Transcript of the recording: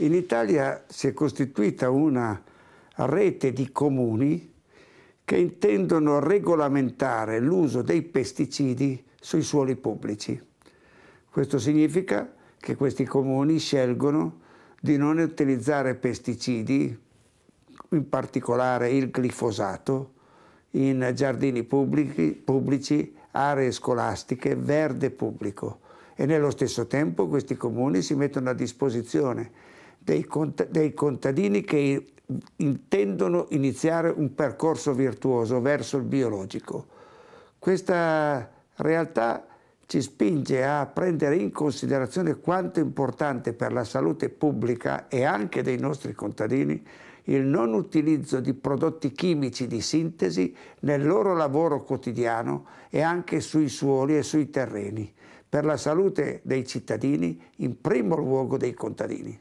In Italia si è costituita una rete di comuni che intendono regolamentare l'uso dei pesticidi sui suoli pubblici. Questo significa che questi comuni scelgono di non utilizzare pesticidi, in particolare il glifosato, in giardini pubblici, pubblici aree scolastiche, verde pubblico e nello stesso tempo questi comuni si mettono a disposizione dei, cont- dei contadini che intendono iniziare un percorso virtuoso verso il biologico. Questa realtà ci spinge a prendere in considerazione quanto è importante per la salute pubblica e anche dei nostri contadini il non utilizzo di prodotti chimici di sintesi nel loro lavoro quotidiano e anche sui suoli e sui terreni, per la salute dei cittadini, in primo luogo dei contadini.